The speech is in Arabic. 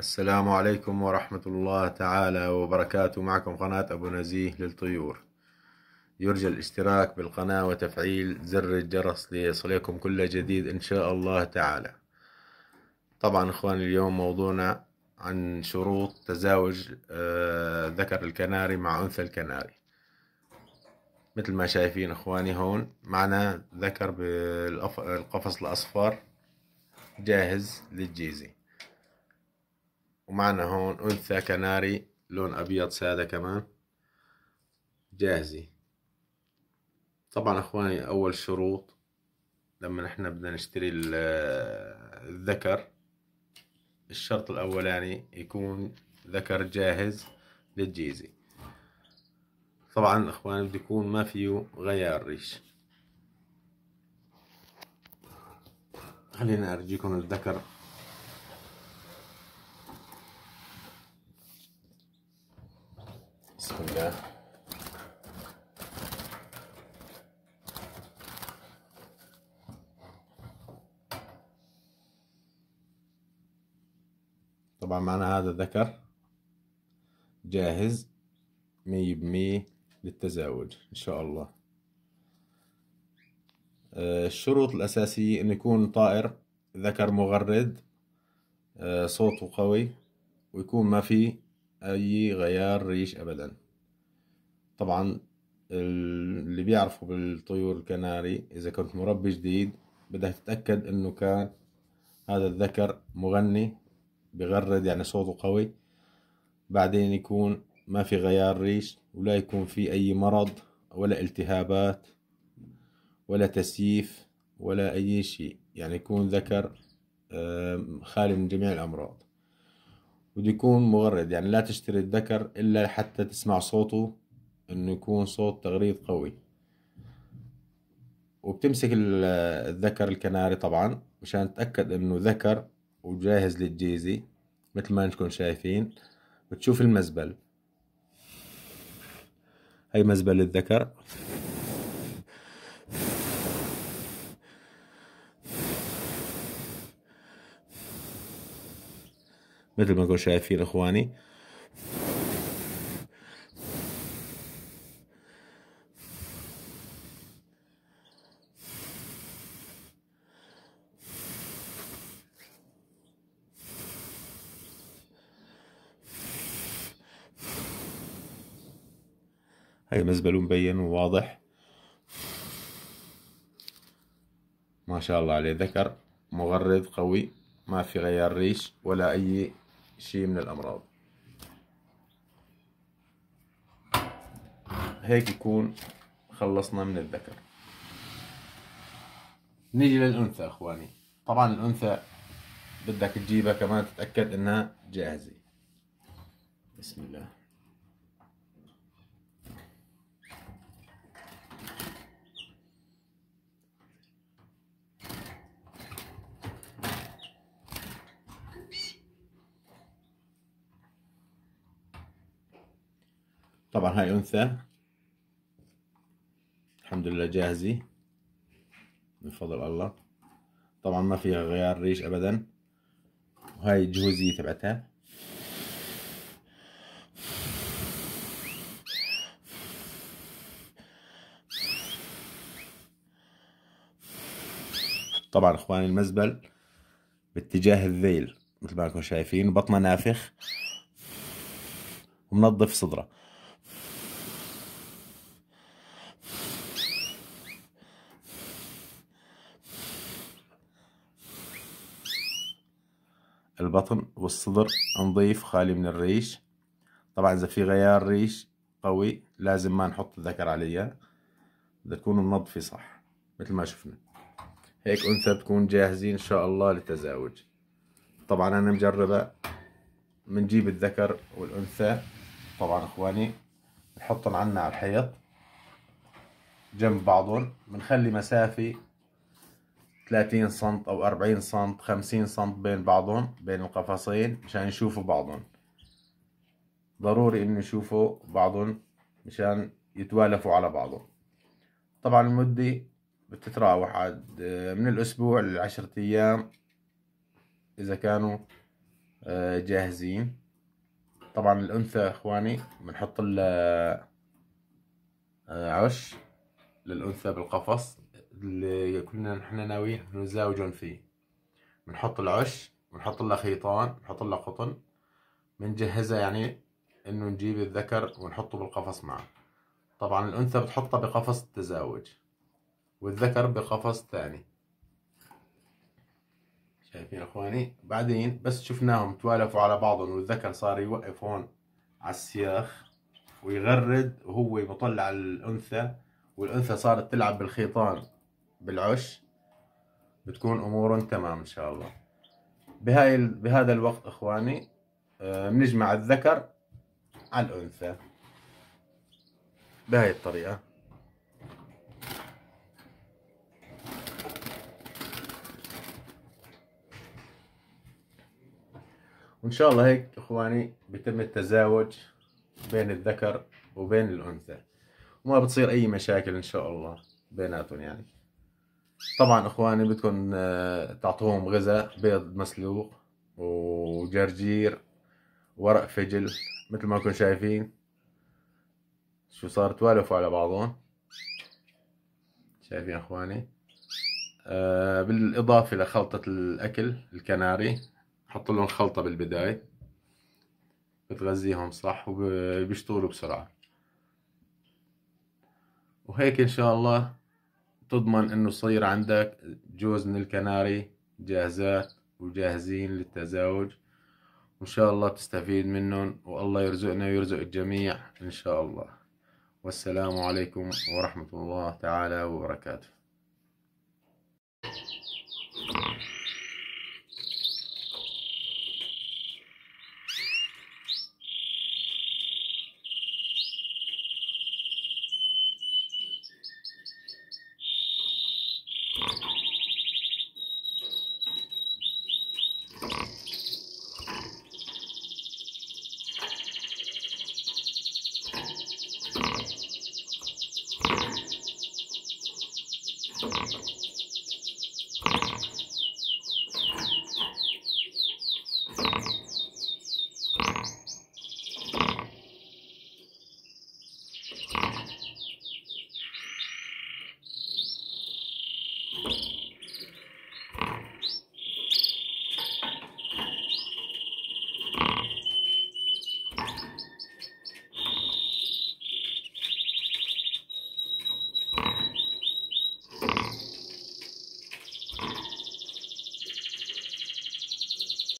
السلام عليكم ورحمة الله تعالى وبركاته معكم قناة أبو نزيه للطيور يرجى الاشتراك بالقناة وتفعيل زر الجرس ليصلكم كل جديد إن شاء الله تعالى طبعا إخواني اليوم موضوعنا عن شروط تزاوج آه، ذكر الكناري مع أنثى الكناري مثل ما شايفين إخواني هون معنا ذكر بالقفص الأصفر جاهز للجيزي ومعنا هون أنثى كناري لون أبيض سادة كمان جاهزة طبعا أخواني أول شروط لما نحن بدنا نشتري الذكر الشرط الأولاني يكون ذكر جاهز للجيزة طبعا اخواني بده يكون ما فيه غيار ريش خلينا ارجيكم الذكر طبعا معنا هذا ذكر جاهز مية بمية للتزاوج إن شاء الله آه، الشروط الأساسية إنه يكون طائر ذكر مغرد آه، صوته قوي ويكون ما في أي غيار ريش أبدا طبعا اللي بيعرفوا بالطيور الكناري إذا كنت مربي جديد بدك تتأكد إنه كان هذا الذكر مغني بغرد يعني صوته قوي بعدين يكون ما في غيار ريش ولا يكون في أي مرض ولا التهابات ولا تسييف ولا أي شيء يعني يكون ذكر خالي من جميع الأمراض وده يكون مغرد يعني لا تشتري الذكر إلا حتى تسمع صوته إنه يكون صوت تغريد قوي وبتمسك الذكر الكناري طبعا مشان تتأكد إنه ذكر وجاهز للجيزي مثل ما انتم شايفين بتشوف المزبل هاي مزبل الذكر مثل ما انتم شايفين اخواني هاي مزبله مبين وواضح ما شاء الله عليه ذكر مغرد قوي ما في غيار ريش ولا أي شيء من الأمراض هيك يكون خلصنا من الذكر نيجي للأنثى أخواني طبعا الأنثى بدك تجيبها كمان تتأكد إنها جاهزة بسم الله طبعا هاي انثى الحمد لله جاهزه من فضل الله طبعا ما فيها غيار ريش ابدا وهاي الجهوزيه تبعتها طبعا اخواني المزبل باتجاه الذيل مثل ما انكم شايفين بطنه نافخ ومنظف صدره البطن والصدر نضيف خالي من الريش طبعا اذا في غيار ريش قوي لازم ما نحط الذكر عليها بدها تكون منظفه صح مثل ما شفنا هيك انثى بتكون جاهزين ان شاء الله للتزاوج طبعا انا مجربه بنجيب الذكر والانثى طبعا اخواني نحطهم عنا على الحيط جنب بعضهم بنخلي مسافه 30 سم او 40 سم 50 سم بين بعضهم بين القفصين مشان يشوفوا بعضهم ضروري انه يشوفوا بعضهم مشان يتوالفوا على بعضهم طبعا المدة بتتراوح عاد آه، من الاسبوع للعشرة ايام اذا كانوا آه، جاهزين طبعا الانثى اخواني بنحط لها آه، عش للانثى بالقفص اللي كنا نحن ناويين نزاوجهم فيه بنحط العش بنحط له خيطان بنحط له قطن بنجهزها يعني انه نجيب الذكر ونحطه بالقفص معه طبعا الانثى بتحطها بقفص التزاوج والذكر بقفص ثاني شايفين اخواني بعدين بس شفناهم توالفوا على بعضهم والذكر صار يوقف هون على السياخ ويغرد وهو بطلع الانثى والانثى صارت تلعب بالخيطان بالعش بتكون امورهم تمام ان شاء الله بهاي ال... بهذا الوقت اخواني بنجمع آه، الذكر على الانثى بهاي الطريقه وان شاء الله هيك اخواني بيتم التزاوج بين الذكر وبين الانثى وما بتصير اي مشاكل ان شاء الله بيناتهم يعني طبعا اخواني بدكم آه، تعطوهم غذاء بيض مسلوق وجرجير ورق فجل مثل ما كنتم شايفين شو صار توالفوا على بعضهم شايفين اخواني آه بالاضافه لخلطه الاكل الكناري حط لهم خلطه بالبدايه بتغذيهم صح وبيشتغلوا بسرعه وهيك ان شاء الله تضمن انه صير عندك جوز من الكناري جاهزات وجاهزين للتزاوج وان شاء الله تستفيد منهم والله يرزقنا ويرزق الجميع ان شاء الله والسلام عليكم ورحمة الله تعالى وبركاته